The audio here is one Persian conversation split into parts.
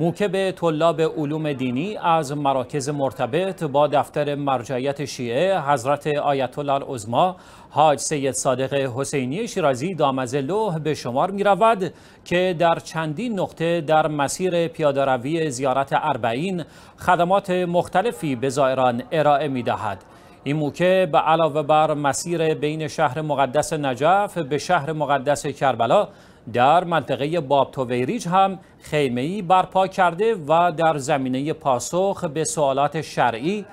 موکب طلاب علوم دینی از مراکز مرتبط با دفتر مرجعیت شیعه حضرت آیت الله حاج سید صادق حسینی شیرازی لوح به شمار می رود که در چندین نقطه در مسیر روی زیارت اربعین خدمات مختلفی به زائران ارائه می دهد. این موکه به علاوه بر مسیر بین شهر مقدس نجف به شهر مقدس کربلا در منطقه باب ویریج هم خیمهی برپا کرده و در زمینه پاسخ به سوالات شرعی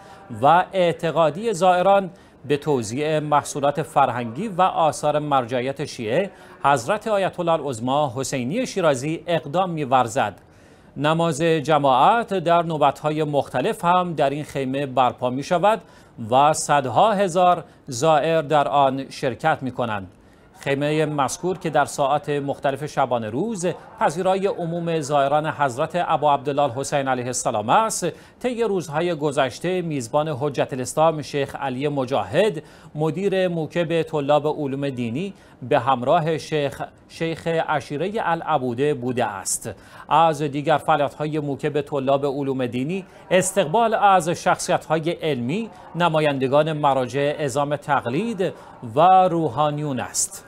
و اعتقادی زائران به توضیع محصولات فرهنگی و آثار مرجعیت شیعه حضرت آیت الله العظما حسینی شیرازی اقدام می‌ورزد نماز جماعت در نوبتهای مختلف هم در این خیمه برپا می شود و صدها هزار زائر در آن شرکت می کنند. خیمه مذکور که در ساعات مختلف شبانه روز پذیرای عموم زائران حضرت ابا عبدالله حسین علیه السلام است طی روزهای گذشته میزبان حجت الاسلام شیخ علی مجاهد مدیر موکب طلاب علوم دینی به همراه شیخ شیخ عشیره العبوده بوده است از دیگر فعالیت‌های موکب طلاب علوم دینی استقبال از شخصیت‌های علمی نمایندگان مراجع اعزام تقلید و روحانیون است